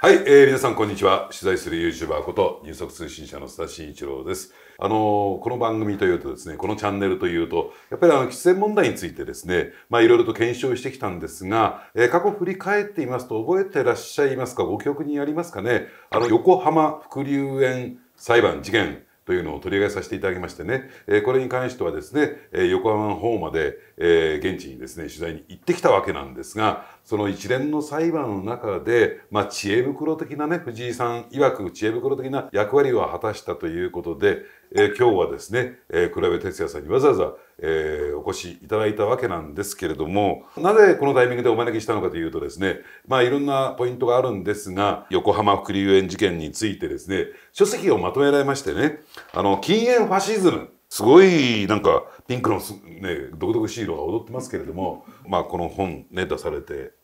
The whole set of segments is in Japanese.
はい、えー、皆さんこんにちは。取材する YouTuber こと入足通信社の須田慎一郎です。あのー、この番組というとですね、このチャンネルというと、やっぱりあの、喫煙問題についてですね、まあいろいろと検証してきたんですが、えー、過去振り返っていますと、覚えてらっしゃいますかご記憶にありますかねあの、横浜副流園裁判事件というのを取り上げさせていただきましてね、えこれに関してはですね、え横浜の方まで、え現地にですね、取材に行ってきたわけなんですが、その一連の裁判の中で、まあ、知恵袋的なね、藤井さん曰く知恵袋的な役割を果たしたということで、えー、今日はですね、えー、黒部哲也さんにわざわざ、えー、お越しいただいたわけなんですけれども、なぜこのタイミングでお招きしたのかというとですね、まあいろんなポイントがあるんですが、横浜福流園事件についてですね、書籍をまとめられましてね、あの、禁煙ファシズム、すごいなんかピンクのね、独特シールが踊ってますけれども、まあこの本ね、出されて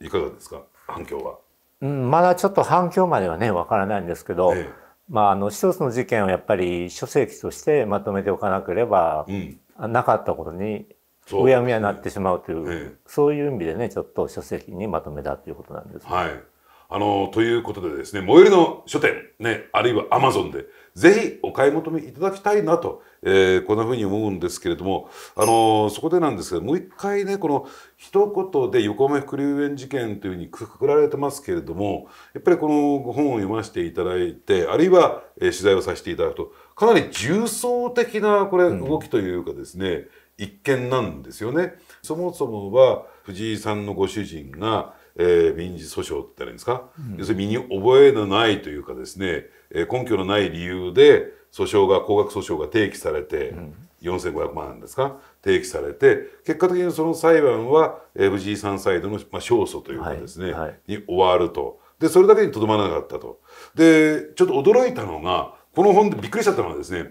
いかがですか反響は、うん、まだちょっと反響まではねわからないんですけど、ええ、まあ、あの一つの事件をやっぱり書籍としてまとめておかなければ、うん、なかったことにうやむやになってしまうというそう、ええ、そういう意味でねちょっと書籍にまとめたということなんです、ね。はいあの、ということでですね、最寄りの書店、ね、あるいはアマゾンで、ぜひお買い求めいただきたいなと、えー、こんなふうに思うんですけれども、あのー、そこでなんですが、もう一回ね、この一言で横目副流園事件というふうにくくられてますけれども、やっぱりこの本を読ませていただいて、あるいは、えー、取材をさせていただくと、かなり重層的な、これ、動きというかですね、うん、一見なんですよね。そもそもは、藤井さんのご主人が、えー、民事訴訟って言ったらいいんですか、うん、要するに身に覚えのないというかですね、えー、根拠のない理由で訴訟が高額訴訟が提起されて、うん、4500万ですか提起されて結果的にその裁判は、えー、藤井さんサイドの、まあ、勝訴というかですね、はいはい、に終わるとでそれだけにとどまらなかったとでちょっと驚いたのがこの本でびっくりしちゃったのはですね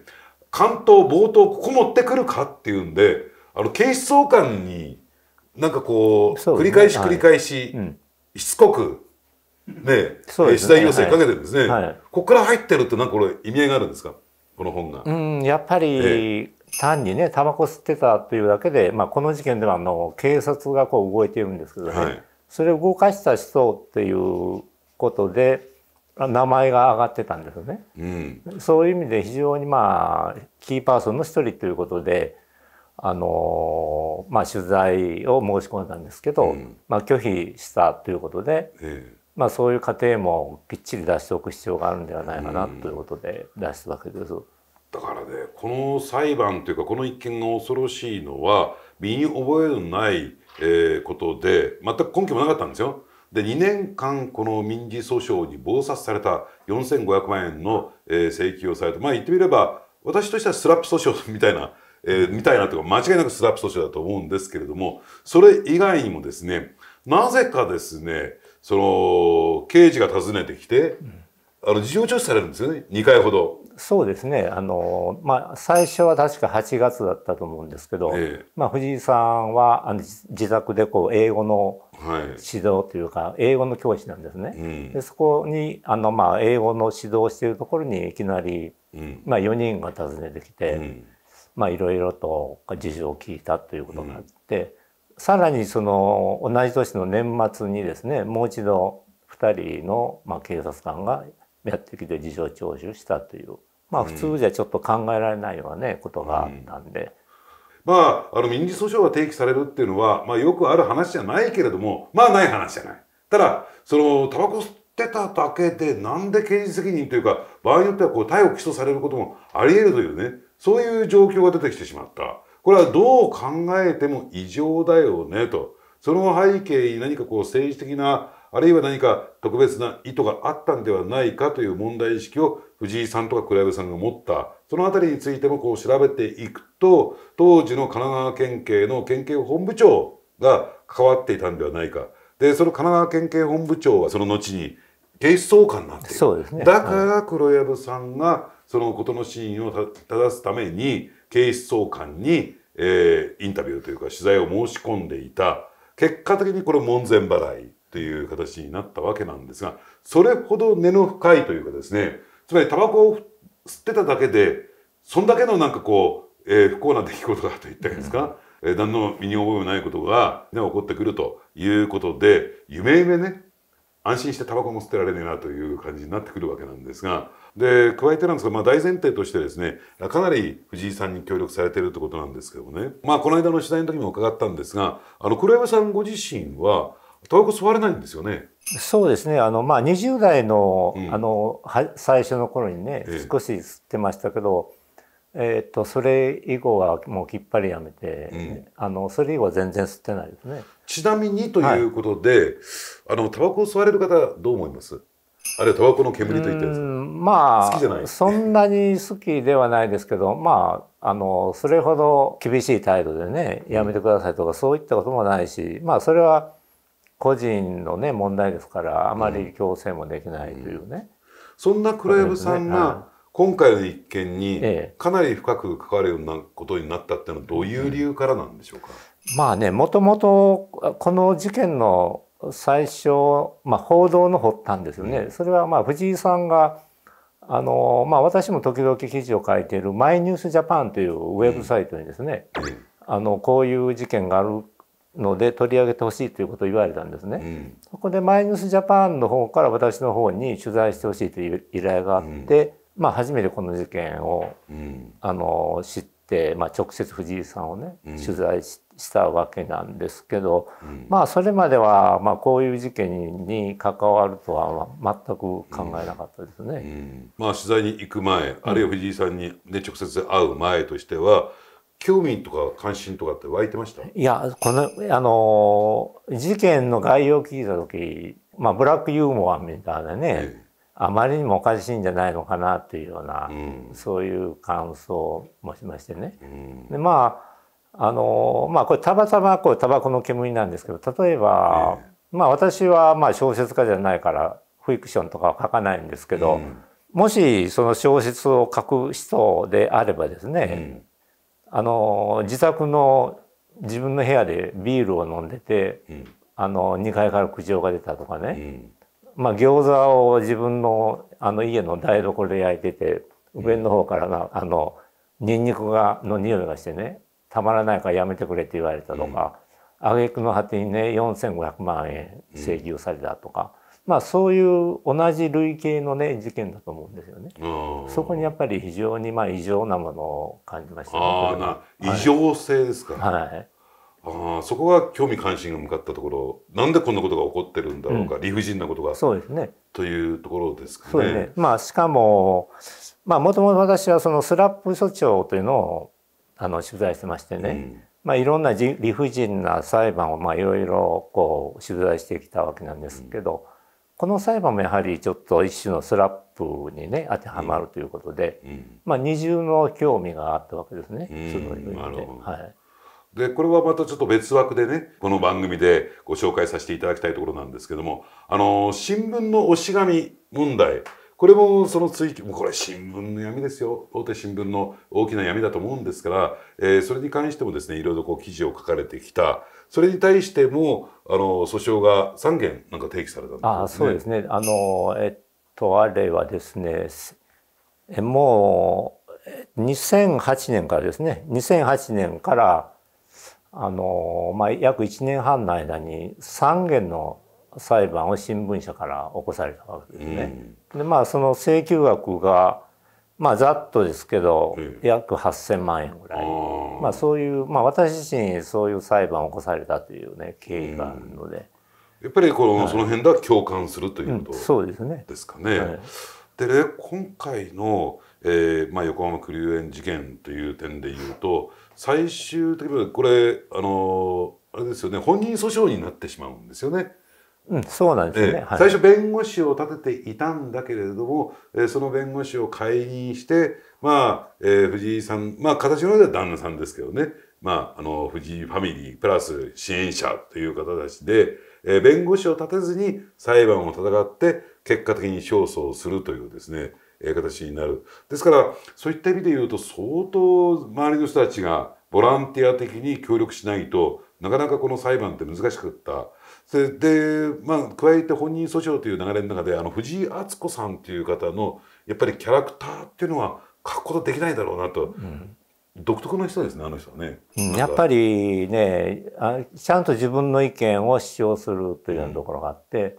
関東冒頭ここ持ってくるかっていうんであの警視総監になんかこう、繰り返し繰り返し、しつこく、ね、え取材要請かけてですね。ここから入ってるってなんかこれ意味合いがあるんですかこの本が。うん、やっぱり、単にね、タバコ吸ってたというだけで、まあ、この事件ではあの警察がこう動いているんですけどね、はい、それを動かした人っていうことで、名前が上がってたんですよね、うん、そういう意味で非常にまあキーパーソンの一人ということであのまあ、取材を申し込んだんですけど、うん、まあ、拒否したということで、えー、まあ、そういう過程もきっちり出しておく必要があるんではないかなということで出したわけです。うん、だからねこの裁判というかこの一件が恐ろしいのは身に覚えのない、えー、ことで全く根拠もなかったんですよ。で2年間この民事訴訟に謀殺された4500万円の、えー、請求をされてまあ言ってみれば私としてはスラップ訴訟みたいなえー、みたいなとか間違いなくスラップ訴訟だと思うんですけれども、それ以外にもですね、なぜかですね、その、刑事が訪ねてきて、あの事情聴取されるんですよね、2回ほど。そうですね、あのまあ、最初は確か8月だったと思うんですけど、ええ、まあ、藤井さんはあの自宅でこう英語の指導というか、はい、英語の教師なんですね。うん、でそこにあの、まあ、英語の指導しているところにいきなり、うん、まあ、4人が訪ねてきて。うんまあいろいろと事情を聞いたということがあって、うん、さらにその同じ年の年末にですねもう一度2人のまあ警察官がやってきて事情聴取したというまあ普通じゃちょっと考えられないようなねことがあったんで。うんまあ、あの民事訴訟が提起されるっていうのは、まあ、よくある話じゃないけれども、まあ、ない話じゃない。ただ、その、タバコ吸ってただけで、なんで刑事責任というか、場合によっては、こう、逮捕起訴されることもあり得るというね、そういう状況が出てきてしまった。これはどう考えても異常だよねと。その背景に何かこう政治的な、あるいは何か特別な意図があったんではないかという問題意識を藤井さんとか倉部さんが持った。そのあたりについてもこう調べていくと、当時の神奈川県警の県警本部長が関わっていたんではないか。で、その神奈川県警本部長はその後に警視総監になっている。そうですね。だから黒藪さんが、そのことの真意を正すために警視総監に、えー、インタビューというか取材を申し込んでいた結果的にこれ門前払いという形になったわけなんですがそれほど根の深いというかですねつまりタバコを吸ってただけでそんだけのなんかこう、えー、不幸な出来事だと言ったんですか、うん、何の身に覚えもないことが、ね、起こってくるということで夢夢ね安心してタバコも捨てられねえなという感じになってくるわけなんですがで加えてなんですが、まあ、大前提としてですねかなり藤井さんに協力されてるってことなんですけどね、まあ、この間の取材の時も伺ったんですがあの黒山さんご自身はタバコ吸われないんですよね。そうですね。あの、まあ、20代の、うん、あの、は、最初の頃にね、少し吸ってましたけど、えー、っと、それ以後はもうきっぱりやめて、うん、あの、それ以後は全然吸ってないですね。ちなみにということで、はい、あの、タバコを吸われる方、どう思いますあるいはタバコの煙といったやつまあ好きじゃないそんなに好きではないですけどまああのそれほど厳しい態度でねやめてくださいとか、そういったこともないしまあそれは個人のね問題ですからあまり強制もできないというね、うん、そんなク山ブさんが今回の一件にかなり深く関わるようなことになったっていうのはどういう理由からなんでしょうか、うん、まあねもともとこの事件の最初、まあ、報道の発端ですよね、うん、それはまあ藤井さんがあの、まあ、私も時々記事を書いている「マイニュースジャパン」というウェブサイトにですね、うん、あのこういう事件があるので取り上げてほしいということを言われたんですね、うん、そこで「マイニュースジャパン」の方から私の方に取材してほしいという依頼があって、まあ、初めてこの事件を、あの知って。、まあ、直接藤井さんをね、取材したわけなんですけど、うん、まあそれまでは、まあ、こういう事件に関わるとは全く考えなかったですね。うん、まあ、取材に行く前あるいは藤井さんに、ね、直接会う前としては興味とか関心とかって湧いてましたいやこのあの事件の概要を聞いた時、まあ、ブラックユーモアみたいなね、ええあまりにもおかしいんじゃないのかなというような、うん、そういう感想もしましてね。うん、でまああのまあこれたまたまこうタバコの煙なんですけど例えば、えー、まあ私はまあ小説家じゃないからフィクションとかは書かないんですけど、うん、もしその小説を書く人であればですね、あの自宅の自分の部屋でビールを飲んでて、あの2階から苦情が出たとかね、まあ、餃子を自分のあの家の台所で焼いてて上の方からな、うん、あのニンニクがの匂いがしてねたまらないからやめてくれって言われたとか、うん、挙句の果てにね4,500万円請求されたとか、うん、まあそういう同じ類型のね事件だと思うんですよね。そこにやっぱり非常にまあ異常なものを感じましたね。異常性ですか、はい、はいああそこが興味関心が向かったところなんでこんなことが起こってるんだろうか、うん、理不尽なことがそうですねというところですかね。そうですねまあ、しかもまあ、もともと私はそのスラップ署長というのをあの取材してましてね、うん、まあ、いろんな理不尽な裁判をまあいろいろこう取材してきたわけなんですけど、うん、この裁判もやはりちょっと一種のスラップにね当てはまるということで、まあ、二重の興味があったわけですね。うん、そのはいで、これはまたちょっと別枠でね、この番組でご紹介させていただきたいところなんですけども、あの、新聞の押し紙問題、これもその追及、もうこれ新聞の闇ですよ。大手新聞の大きな闇だと思うんですから、えー、それに関してもですね、いろいろこう記事を書かれてきた。それに対しても、あの、訴訟が3件なんか提起されたんですね。あそうですね。あの、えっと、あれはですね、もう、2008年からですね、2008年から、あの、まあ、約1年半の間に3件の裁判を新聞社から起こされたわけですね。でまあその請求額がまあざっとですけど、約8,000万円ぐらい、まあ、そういうまあ私自身そういう裁判を起こされたというね経緯があるので。やっぱりこの、はい、その辺では共感するということですかね。うん、ですね。はい、でね今回の、えーまあ、横浜クリュエン事件という点でいうと最終的にこれあのあれですよね本人訴訟になってしまうんですよね。うん、そうなんですね、えーはい、最初弁護士を立てていたんだけれども、えー、その弁護士を解任して、まあえー、藤井さん、まあ、形の上では旦那さんですけどね、まあ、あの藤井ファミリープラス支援者という方たちで、えー、弁護士を立てずに裁判を戦って結果的に勝訴をするというですね形になる。ですから、そういった意味で言うと、相当周りの人たちがボランティア的に協力しないとなかなかこの裁判って難しかった。でまあ、加えて本人訴訟という流れの中であの藤井敦子さんという方のやっぱりキャラクターっていうのは書くことできないだろうなと、うん、独特の人ですねあの人はね、やっぱりねあちゃんと自分の意見を主張するというようなところがあって、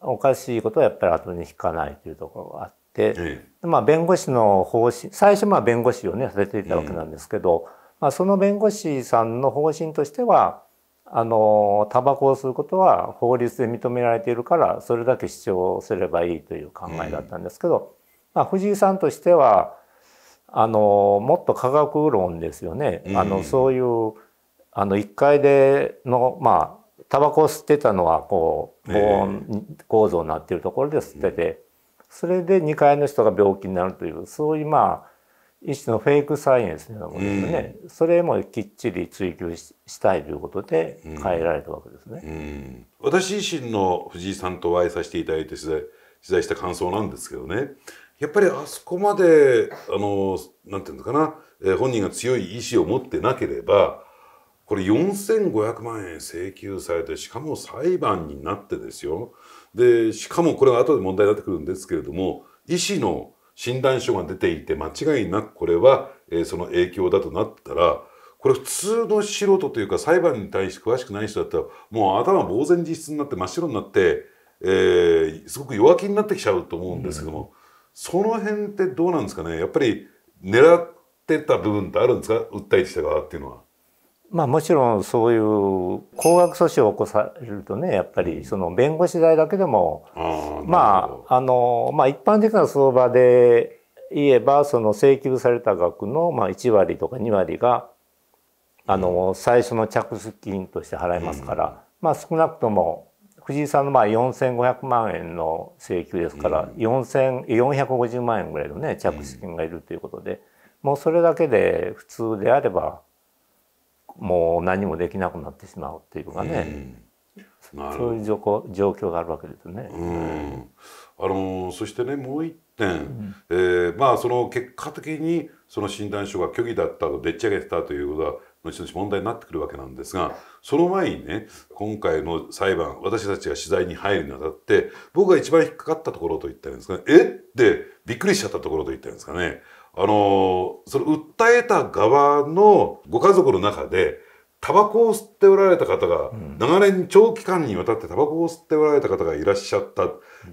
うん、おかしいことはやっぱり後に引かないというところがあって。、ええ、まあ、弁護士の方針最初まあ弁護士をねされていたわけなんですけど、まあ、その弁護士さんの方針としてはあのタバコを吸うことは法律で認められているからそれだけ主張すればいいという考えだったんですけど、まあ、藤井さんとしてはあのもっと科学論ですよね。あのそういうあの1階でのまあタバコを吸ってたのはこう防音構造になっているところで吸ってて、それで2階の人が病気になるというそういうまあ一種のフェイクサイエンスのうものですね、うん、それもきっちり追求したいということで変えられたわけですね、うんうん、私自身の藤井さんとお会いさせていただいて取材取材した感想なんですけどねやっぱりあそこまであのなんていうのかな、えー、本人が強い意志を持ってなければこれ4500万円請求されてしかも裁判になってですよでしかもこれは後で問題になってくるんですけれども医師の診断書が出ていて間違いなくこれは、えー、その影響だとなったらこれ普通の素人というか裁判に対して詳しくない人だったらもう頭呆然自失になって真っ白になって、えー、すごく弱気になってきちゃうと思うんですけども、うん、その辺ってどうなんですかねやっぱり狙ってた部分ってあるんですか訴えてきた側っていうのは。まあもちろんそういう高額訴訟を起こされるとねやっぱりその弁護士代だけでも、まああのまあ一般的な相場で言えばその請求された額のまあ1割とか2割があの最初の着手金として払いますから、うん、まあ少なくとも藤井さんのまあ4500万円の請求ですから、う450万円ぐらいのね着手金がいるということで、もうそれだけで普通であればもう何もできなくなってしまうっていうかね、うん、そういう状況があるわけですね。あのそしてねもう一点、うん、えー、まあその結果的にその診断書が虚偽だったとでっち上げてたということは後々問題になってくるわけなんですがその前にね今回の裁判私たちが取材に入るにあたって僕が一番引っかかったところといったんですかねえってびっくりしちゃったところといったんですかねあのー、その訴えた側のご家族の中で、タバコを吸っておられた方が、長年長期間にわたってタバコを吸っておられた方がいらっしゃった。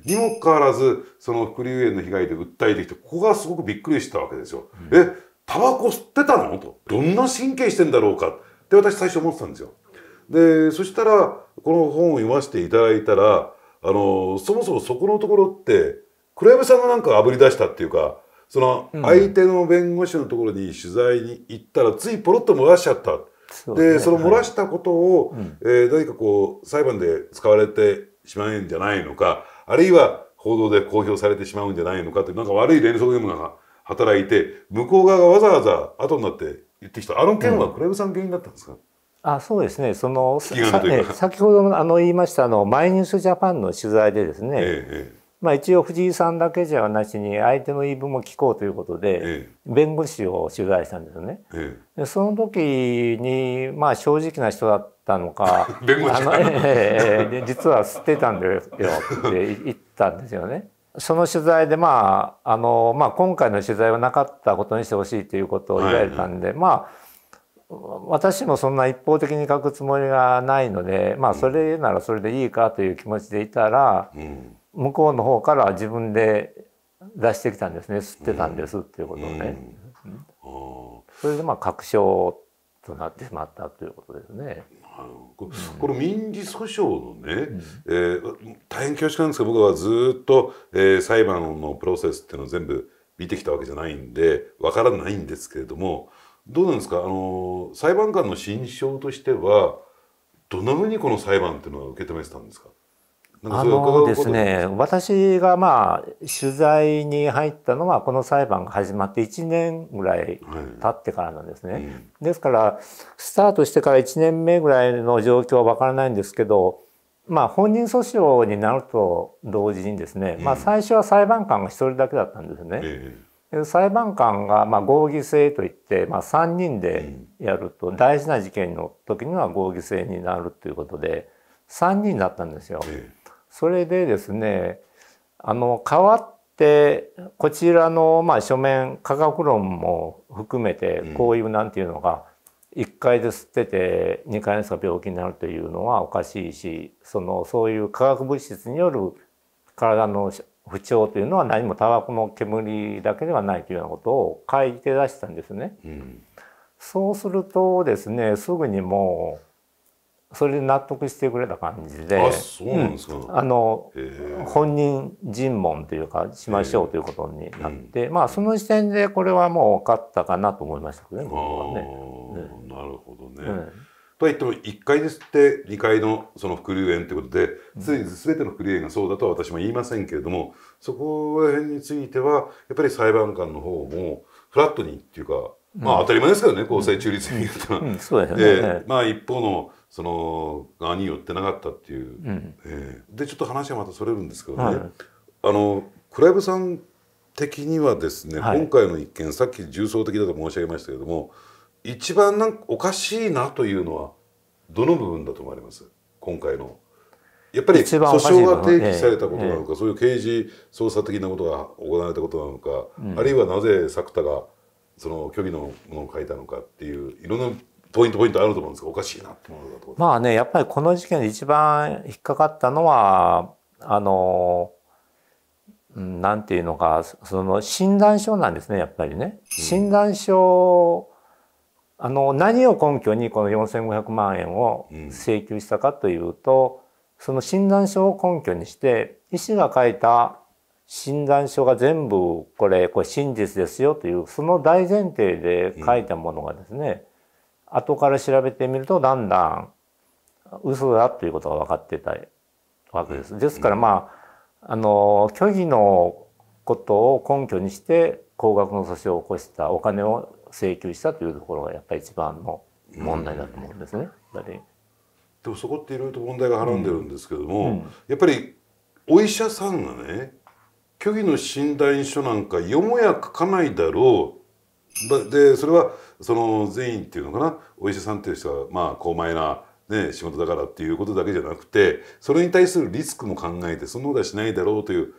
にもかかわらず、その副流炎の被害で訴えてきて、ここがすごくびっくりしたわけですよ。うん、え、タバコ吸ってたのと。どんな神経してんだろうかって私最初思ってたんですよ。で、そしたら、この本を読ませていただいたら、あの、そもそもそこのところって、黒山さんがなんか炙り出したっていうか、その相手の弁護士のところに取材に行ったらついポロッと漏らしちゃった。そで、その漏らしたことを、はい、えー、何かこう裁判で使われてしまうんじゃないのかあるいは報道で公表されてしまうんじゃないのかってなんか悪い連想ゲームが働いて向こう側がわざわざ後になって言ってきたあの件はクレームさん原因だったんですか、うんあそうですねその、先ほどあの言いましたあのマイニュースジャパンの取材でですね、ええまあ、一応藤井さんだけじゃなしに相手の言い分も聞こうということで、弁護士を取材したんですよね。ええ、でその時に、まあ、正直な人だったのか 弁護士、ええ、実は吸ってたんだすよって言ったんですよね。その取材で、まああのまあ、今回の取材はなかったことにしてほしいということを言われたんで、はいはい、まあ私もそんな一方的に書くつもりがないので、まあ、それならそれでいいかという気持ちでいたら、うん向こうの方から自分で出してきたんですね吸ってたんですっていうことをね、それでまあ確証となってしまったということですね。この民事訴訟のね、うん、えー、大変恐縮なんですけど僕はずっと、えー、裁判のプロセスっていうのを全部見てきたわけじゃないんでわからないんですけれどもどうなんですかあの裁判官の心象としてはどんなふうにこの裁判っていうのは受け止めてたんですかあのですね私がまあ取材に入ったのはこの裁判が始まって1年ぐらい経ってからなんですね、はいうん、ですからスタートしてから1年目ぐらいの状況は分からないんですけどまあ本人訴訟になると同時にですね、まあ、最初は裁判官が1人だけだったんですね。えー裁判官がまあ合議制といって、まあ、3人でやると大事な事件の時には合議制になるということで3人だったんですよ。えそれでですねあの変わってこちらのまあ書面科学論も含めてこういうなんていうのが1回で吸ってて2回目が病気になるというのはおかしいしそのそういう化学物質による体の不調というのは何もタバコの煙だけではないというようなことを書いて出したんですね。うん、そうするとですねすぐにもうそれで納得してくれた感じで、うん、あの本人尋問というかしましょうということになって、まあその時点でこれはもう分かったかなと思いましたけどね。なるほどね。とはいっても1階ですって2階のその伏流園ということでいに全ての伏流園がそうだとは私も言いませんけれどもそこら辺についてはやっぱり裁判官の方もフラットにっていうか、まあ当たり前ですけどね公正中立委員というのまあ一方のその側に寄ってなかったっていう、うん、えー、でちょっと話はまたそれるんですけどね、はい、あのクライブさん的にはですね、はい、今回の一件さっき重層的だと申し上げましたけども一番なんかおかしいなというのはどの部分だと思われます今回のやっぱり訴訟が提起されたことなのか、ええ、そういう刑事捜査的なことが行われたことなのか、うん、あるいはなぜ作田がその虚偽のものを書いたのかっていういろんなポイントポイントあると思うんですがおかしいなってまあねやっぱりこの事件で一番引っかかったのはあのなんていうのかその診断書なんですねやっぱりね。診断書、うん、あの何を根拠にこの4,500万円を請求したかというと、うん、その診断書を根拠にして医師が書いた診断書が全部これこれ真実ですよというその大前提で書いたものがですね、うん後から調べてみるとだんだん嘘だということが分かってたわけです。ですからまああの虚偽のことを根拠にして高額の訴訟を起こしたお金を請求したというところがやっぱり一番の問題だと思うんですね。うん、でもそこっていろいろと問題がはらんでるんですけども、うんうん、やっぱりお医者さんがね虚偽の診断書なんかよもや書かないだろうでそれはその善意っていうのかなお医者さんっていう人はまあ高邁な、ね、仕事だからっていうことだけじゃなくてそれに対するリスクも考えてそんなことはしないだろうという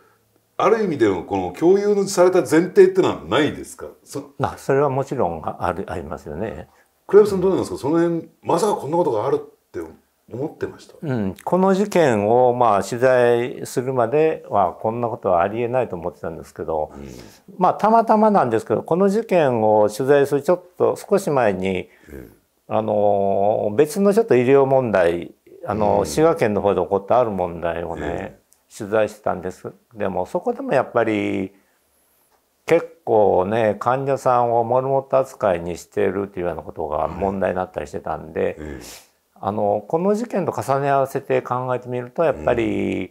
ある意味でのこの共有のされた前提っていうのはないですかそ,、まあ、それはもちろんあるありますよね。倉山さんどうなんですか、うん、その辺まさかこんなことがある思ってました、うん、この事件をまあ取材するまではこんなことはありえないと思ってたんですけど、うん、まあたまたまなんですけどこの事件を取材するちょっと少し前に、うん、あの別のちょっと医療問題あの、滋賀県の方で起こったある問題をね、取材してたんですでもそこでもやっぱり結構ね患者さんをモルモット扱いにしてるというようなことが問題になったりしてたんで。あのこの事件と重ね合わせて考えてみるとやっぱり、うん、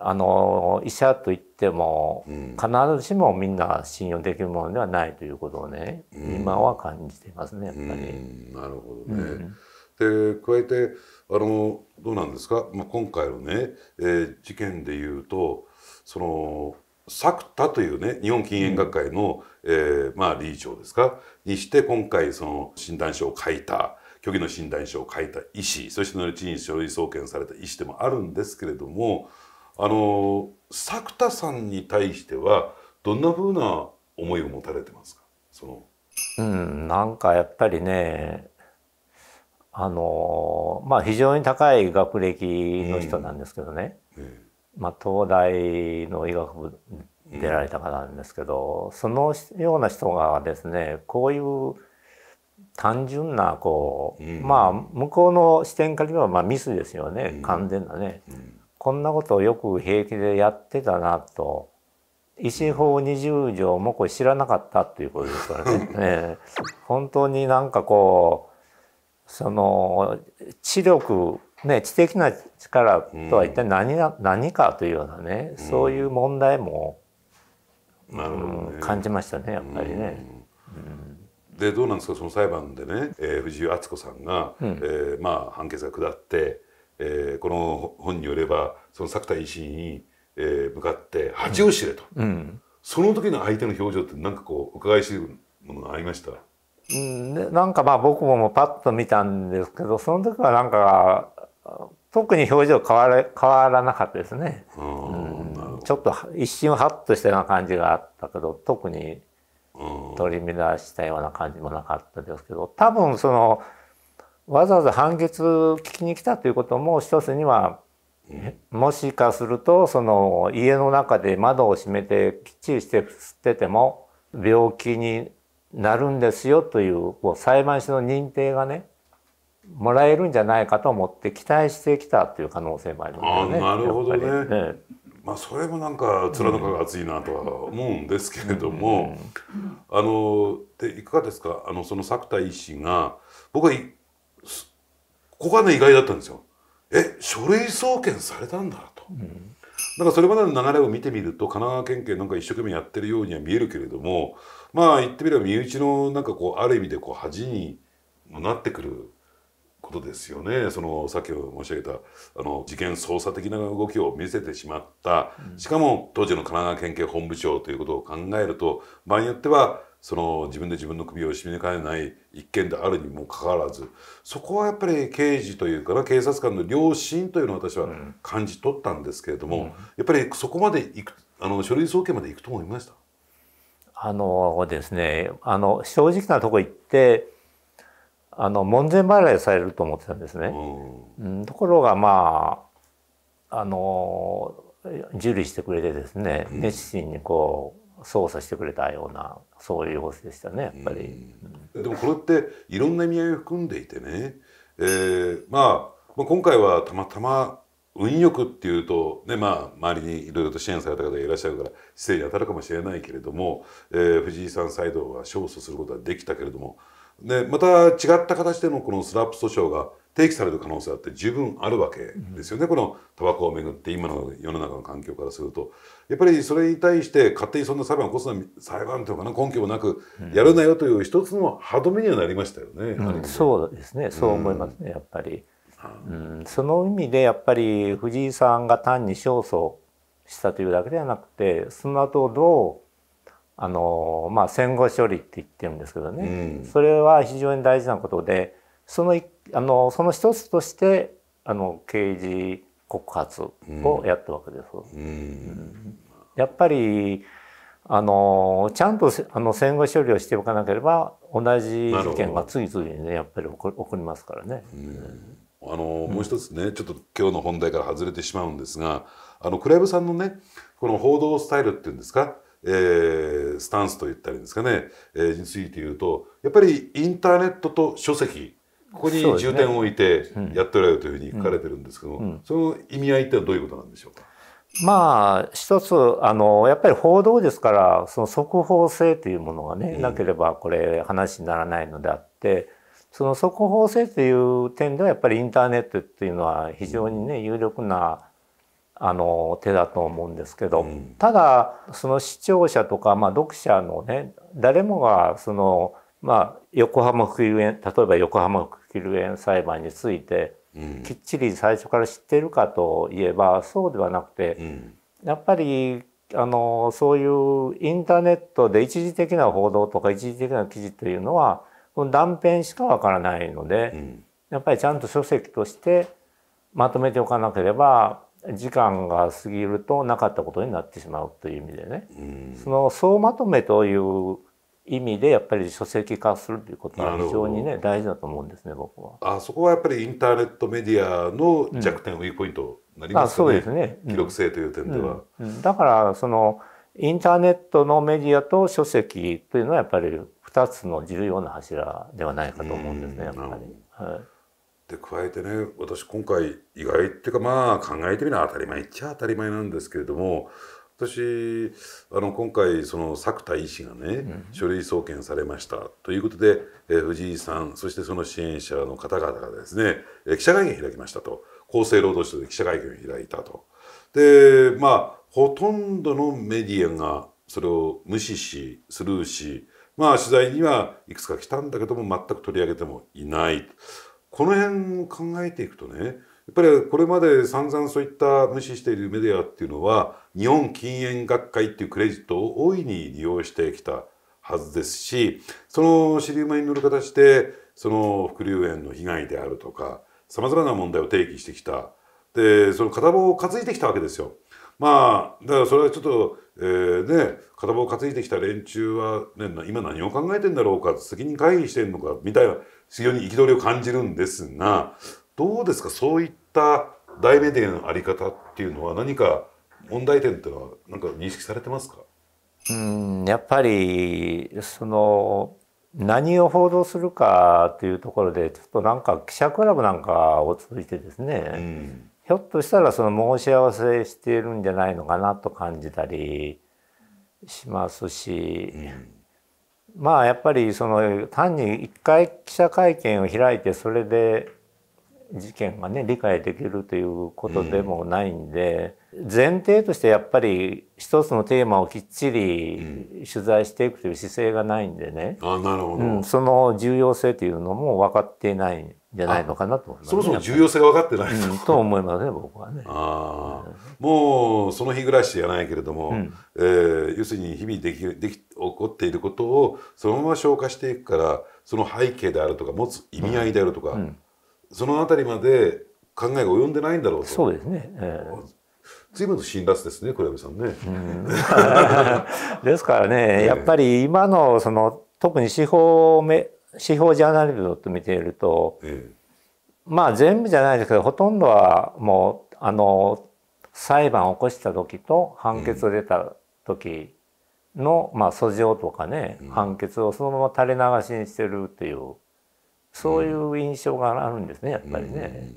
あの医者といっても、必ずしもみんな信用できるものではないということをね、うん、今は感じていますねやっぱり。なるほどね、で加えてあのどうなんですか、まあ、今回のね、えー、事件でいうとその作田というね日本禁煙学会の、えー、まあ、理事長ですかにして今回その診断書を書いた。虚偽の診断書を書いた医師そして後に書類送検された医師でもあるんですけれどもあの作田さんに対してはどんなふうな思いを持たれてますかそのうんなんかやっぱりねあのまあ非常に高い学歴の人なんですけどね、うんうん、まあ、東大の医学部出られた方なんですけど、うん、そのような人がですねこういう単純なこう、うん、まあ向こうの視点から言えばまあミスですよね、うん、完全なね、うん、こんなことをよく平気でやってたなと新法20条もこれ知らなかったということですからねね 本当になんかこうその知力ね、知的な力とは一体何,、う何かというようなねそういう問題も、ね、感じましたねやっぱりね。うんでどうなんですかその裁判でね、えー、藤井敦子さんが、うん、えー、まあ、判決が下って、えー、この本によればその作田維新に、えー、向かって恥を知れと、うん、その時の相手の表情って何かこう伺い知るものがありましたうん、なんかまあ僕もパッと見たんですけどその時はなんか特に表情変わら変わらなかったですね、うん、ちょっと一瞬ハッとしたような感じがあったけど特に取り乱したような感じもなかったですけど多分そのわざわざ判決聞きに来たということも一つにはもしかするとその家の中で窓を閉めてきっちりして吸ってても病気になるんですよというこう裁判所の認定がねもらえるんじゃないかと思って期待してきたという可能性もありますね。なるほどねまあ、それもなんか面の皮が厚いなとは思うんですけれども、うん、あのでいかがですかあのその作田医師が僕はここがね意外だったんですよ。え書類送検されたんだと。うん、かそれまでの流れを見てみると神奈川県警なんか一生懸命やってるようには見えるけれどもまあ言ってみれば身内のなんかこうある意味でこう恥になってくることですよねそのさっき申し上げたあの事件捜査的な動きを見せてしまった、うん、しかも当時の神奈川県警本部長ということを考えると場合によってはその自分で自分の首を絞めかねない一件であるにもかかわらずそこはやっぱり刑事というかな警察官の良心というのを私は感じ取ったんですけれども、うん、やっぱりそこまでいくあの書類送検までいくと思いましたあのですねあの正直なとこ言ってあの門前払いされると思ってたんですね。うん、ところがまああの受理してくれてですね、うん、熱心にこう操作してくれたようなそういう様子でしたねやっぱり、うん、でもこれっていろんな意味合いを含んでいてね、えー、まあ、まあ今回はたまたま運良くっていうと、ねまあ、周りにいろいろと支援された方がいらっしゃるから失礼に当たるかもしれないけれども、えー、藤井さんサイドは勝訴することはできたけれどもでまた違った形でのこのスラップ訴訟が提起される可能性だって十分あるわけですよね、うん、このタバコをめぐって今の世の中の環境からするとやっぱりそれに対して勝手にそんな裁判を起こすのは裁判というかな根拠もなくやるなよという一つの歯止めにはなりましたよね、うん、そうですねそう思いますね、うん、やっぱり、うん、その意味でやっぱり藤井さんが単に勝訴したというだけではなくてその後どうあのまあ、戦後処理って言ってるんですけどね、うん、それは非常に大事なことでそのあのその一つとしてあの刑事告発をやったわけです。うんうん、やっぱりあのちゃんとあの戦後処理をしておかなければ同じ事件が次々にねやっぱり起こりますからね。あのもう一つね、ちょっと今日の本題から外れてしまうんですがあのクレイブさんのねこの報道スタイルっていうんですかえー、スタンスといったらいいんですかね、えー、について言うとやっぱりインターネットと書籍ここに重点を置いてやっておられるというふうに書かれてるんですけども、その意味合いってどういうことなんでしょうかまあ一つあのやっぱり報道ですからその速報性というものがね、うん、なければこれ話にならないのであってその速報性という点ではやっぱりインターネットっていうのは非常にね有力なあの手だと思うんですけど、うん、ただその視聴者とか、まあ、読者のね誰もがその、まあ、横浜福留例えば横浜福留園裁判についてきっちり最初から知ってるかといえばそうではなくて、うん、やっぱりあのそういうインターネットで一時的な報道とか一時的な記事というのは断片しかわからないので、うん、やっぱりちゃんと書籍としてまとめておかなければ時間が過ぎるとなかったことになってしまうという意味でね、その総まとめという意味でやっぱり書籍化するということは非常にね大事だと思うんですね僕は。あそこはやっぱりインターネットメディアの弱点、うん、ウィークポイントなりますね。そうですね、記録性という点では。うんうん、だからそのインターネットのメディアと書籍というのはやっぱり2つの重要な柱ではないかと思うんですねやっぱり。はいで加えてね私今回意外っていうかまあ考えてみれば当たり前っちゃ当たり前なんですけれども私あの今回その作田医師がね、うん、書類送検されましたということで、え藤井さんそしてその支援者の方々がですね、え記者会見開きましたと厚生労働省で記者会見を開いたと。でまあほとんどのメディアがそれを無視しスルーしまあ取材にはいくつか来たんだけども全く取り上げてもいない。この辺を考えていくとねやっぱりこれまで散々そういった無視しているメディアっていうのは日本禁煙学会っていうクレジットを大いに利用してきたはずですしその尻馬に乗る形でその副流煙の被害であるとかさまざまな問題を提起してきたでその片棒を担いできたわけですよ。まあだからそれはちょっと、えー、ね片棒担いできた連中は、ね、今何を考えてんだろうか責任回避してんのかみたいな非常に憤りを感じるんですがどうですかそういった大メディアの在り方っていうのは何か問題点っていうのはか認識されてますかうんやっぱりその何を報道するかというところでちょっとなんか記者クラブなんかを通じてですね、うんひょっとしたらその申し合わせしているんじゃないのかなと感じたりしますし、うん、まあやっぱりその単に一回記者会見を開いてそれで事件がね理解できるということでもないんで、前提としてやっぱり一つのテーマをきっちり取材していくという姿勢がないんでね、うん、あなるほど、うん、その重要性というのも分かっていないんじゃないのかなと思います、ね、そもそも重要性が分かってない、うん、と思いますね僕はねあ、うん、もうその日暮らしじゃないけれども、うん、えー、要するに日々できでき起こっていることをそのまま消化していくからその背景であるとか持つ意味合いであるとか、うん、その辺りまで考えが及んでないんだろうとそうですね、えー随分の辛辣ですね小籔さんね。ん、ですからね、やっぱり今のその特に司法め司法ジャーナリズムと見ていると、ええ、まあ全部じゃないですけどほとんどはもうあの裁判を起こした時と判決を出た時の、うん、まあ訴状とかね、うん、判決をそのまま垂れ流しにしてるっていうそういう印象があるんですね、やっぱりね。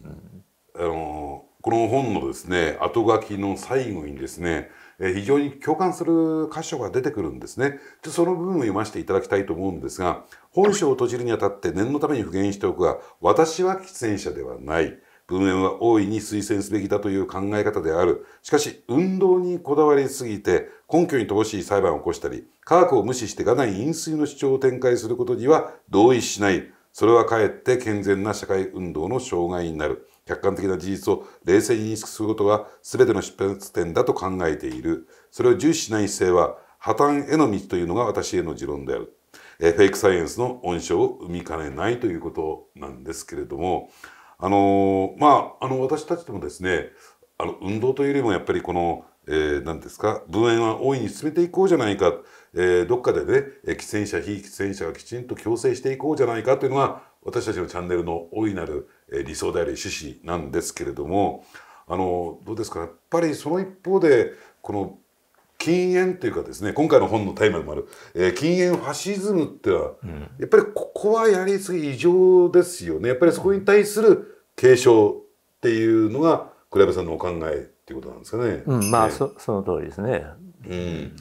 あのーこの本のですね、後書きの最後にですね、非常に共感する箇所が出てくるんですね。でその部分を読ませていただきたいと思うんですが、本書を閉じるにあたって念のために復元しておくが、私は喫煙者ではない。文面は大いに推薦すべきだという考え方である。しかし、運動にこだわりすぎて、根拠に乏しい裁判を起こしたり、科学を無視してがない飲水の主張を展開することには同意しない。それはかえって健全な社会運動の障害になる。客観的な事実を冷静に認識することが全ての出発点だと考えている。それを重視しない姿勢は破綻への道というのが私への持論である。えフェイクサイエンスの温床を生みかねないということなんですけれども、あのまあ、あの、私たちでもですね、あの、運動というよりもやっぱりこの、えー、何ですか、分煙は大いに進めていこうじゃないか、えー、どっかでね、喫煙者、非喫煙者がきちんと共生していこうじゃないかというのが、私たちのチャンネルの大いなる理想であり趣旨なんですけれどもあのどうですかやっぱりその一方でこの禁煙というかですね今回の本のタイマでもある、えー、禁煙ファシズムっては、うん、やっぱりここはやりすぎ異常ですよねやっぱりそこに対する継承っていうのが倉部さんのお考えっていうことなんですかね。うん、まあ、ね、そその通りですね、うん、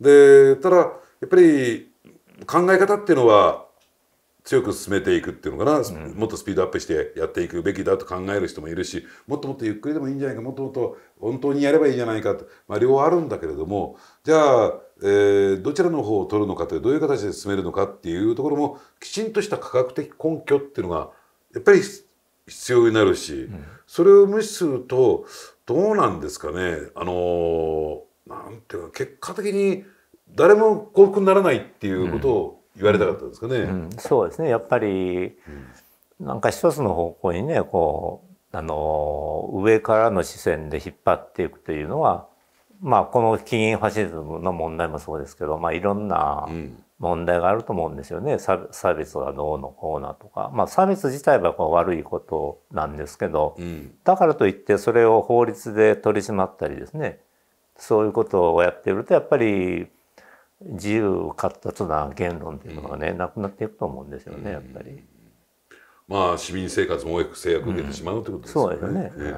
でただやっぱり考え方っていうのは強く進めていくっていうのかな、うん、もっとスピードアップしてやっていくべきだと考える人もいるしもっともっとゆっくりでもいいんじゃないかもっともっと本当にやればいいんじゃないかと、まあ、両方あるんだけれどもじゃあ、えー、どちらの方を取るのかというどういう形で進めるのかっていうところもきちんとした科学的根拠っていうのがやっぱり必要になるし、うん、それを無視するとどうなんですかねあのー、なんていうか結果的に誰も幸福にならないっていうことを、うん言われたかったですかね、うんうん、そうですねやっぱり、なんか一つの方向にねこうあの上からの視線で引っ張っていくというのはまあこの金銀ファシズムの問題もそうですけど、まあ、いろんな問題があると思うんですよね、差別がどうのこうなとか、まあ、差別自体はこう悪いことなんですけど、うん、だからといってそれを法律で取り締まったりですねそういうことをやっているとやっぱり自由を活発な言論っていうのがね、なくなっていくと思うんですよねやっぱり。まあ市民生活も制約を受けてしまうということですよね。そうですね。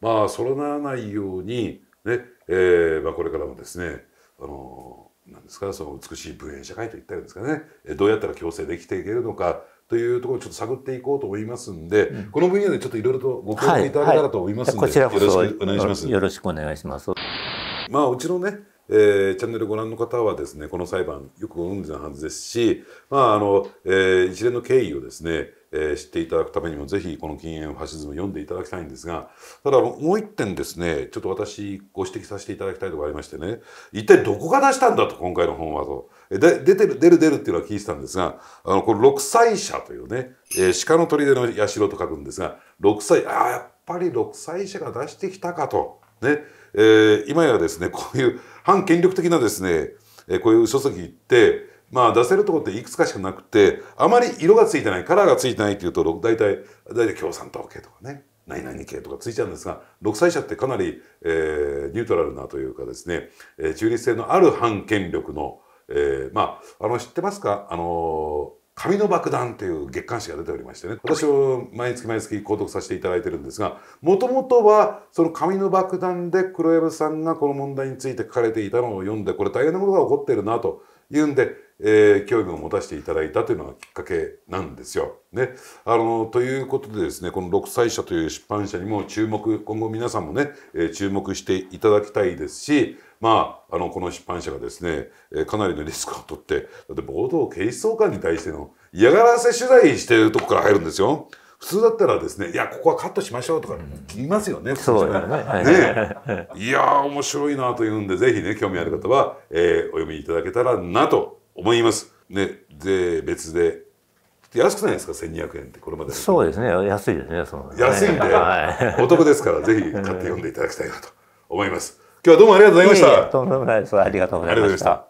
まあそうならないようにね、えー、まあこれからもですね、あのなんですかその美しい文園社会といったんですかね、どうやったら共生できていけるのか。というところをちょっと探っていこうと思いますんで、うん、この分野でちょっといろいろとご協力いただけたらと思いますので、はいはい、こちらこそよろしくお願いします。よろしくお願いします。まあうちのね、えー、チャンネルご覧の方はですねこの裁判よくご存知なはずですし、まああのえー、一連の経緯をですね、えー、知っていただくためにもぜひこの禁煙ファシズム読んでいただきたいんですがただもう一点ですねちょっと私ご指摘させていただきたいところありましてね一体どこが出したんだと今回の本はと。で出てる出る出るっていうのは聞いてたんですがあのこの「六歳者」というね、えー、鹿の砦の社と書くんですが6歳ああやっぱり六歳者が出してきたかと。ねえー、今やですね、こういう反権力的なですね、えこういう書籍って、まあ出せるとこっていくつかしかなくて、あまり色がついてない、カラーがついてないっていうと、大体、大体共産党系とかね、何々系とかついちゃうんですが、独裁者ってかなり、えー、ニュートラルなというかですね、え中立性のある反権力の、えー、まあ、あの、知ってますかあの紙の爆弾という月刊誌が出ておりましてね私も毎月毎月購読させていただいてるんですがもともとはその紙の爆弾で黒藪さんがこの問題について書かれていたのを読んでこれ大変なことが起こってるなというんでえー、興味を持たせていただいたというのがきっかけなんですよ。ね、あのということでですねこの「六歳社」という出版社にも注目今後皆さんもね、えー、注目していただきたいですし、まあ、あのこの出版社がですね、えー、かなりのリスクを取ってだって暴動警視総監に対しての嫌がらせ取材してるとこから入るんですよ。普通だったらですね、いや、ここはカットしましょうとか言いますよね。うん、そうよね。ねいや面白いなというんで、ぜひね、興味ある方は、えー、お読みいただけたらなと思います。ね、税別で。安くないですか1200円ってこれまでそうですね安いですねその、安いんで、はい、お得ですからぜひ買って読んでいただきたいなと思います今日はどうもありがとうございました、えもありがとうございました